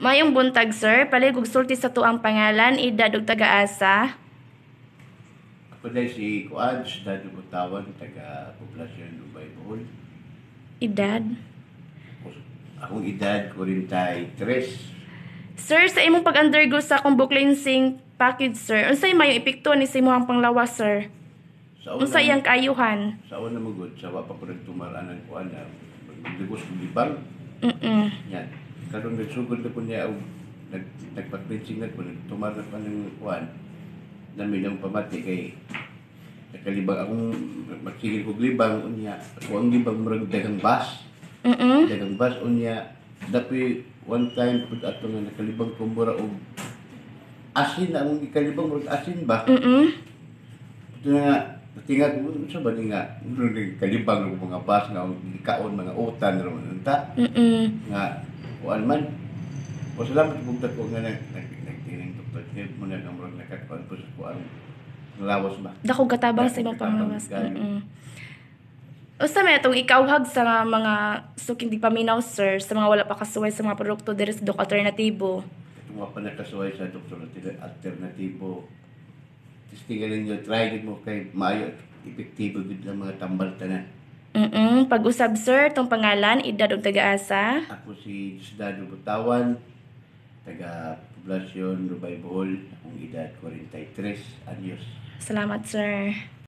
Mayong buntag, sir. Paligog sulti sa tuang pangalan, edad ug tagaasa. Ako na si Kuan, sa Dubutawan, taga Poblasyon, Dubai, Bohol. Edad? Akong edad, 43. Sir, sa imong pag-undergo sa combo cleansing package, sir, unsay mayong epekto ni sa imong panglawas, sir? Sa una, unsay ang kaayuhan? Sa una magod, sa wapang ko nagtumaranan ko, anak, magdugos kong libang. Mm-mm. Yan. karon nagsugod na po niya og nag, nagpag-cleansing na po tumarap pa ng kuhan namin ang pamati kay nakalibang akong magsigil ko libang unya ako ang libang murag dagang bas mm dagang bas unya dapi one time pud ato nga nakalibang ko og asin na akong ikalibang murag asin ba mm -hmm. ito nga Tinga ko, sa ba nga, kalibang ng mga bas nga, kaon mga utan, nga, nga, kuan man. O salamat po ta ko nga nagtining doktor. Kaya mo na kamrog nakakuan po sa kuan. Lawas ba? Dako katabang sa ibang panglawas. Usta may itong ikawhag sa mga suking di paminaw, sir, sa mga wala pa kasuway sa mga produkto diri sa Dok Alternatibo. Ito mga pa nakasuway sa Dok Alternatibo. Testingan ninyo, try mo kay maayo epektibo gud ang mga tambal tanan. Mm-mm. Pag-usab, sir, tong pangalan, edad o taga-asa. Ako si Gisdado Butawan, taga Poblasyon, Rubay Bohol. Akong edad, 43 anyos. Salamat, sir.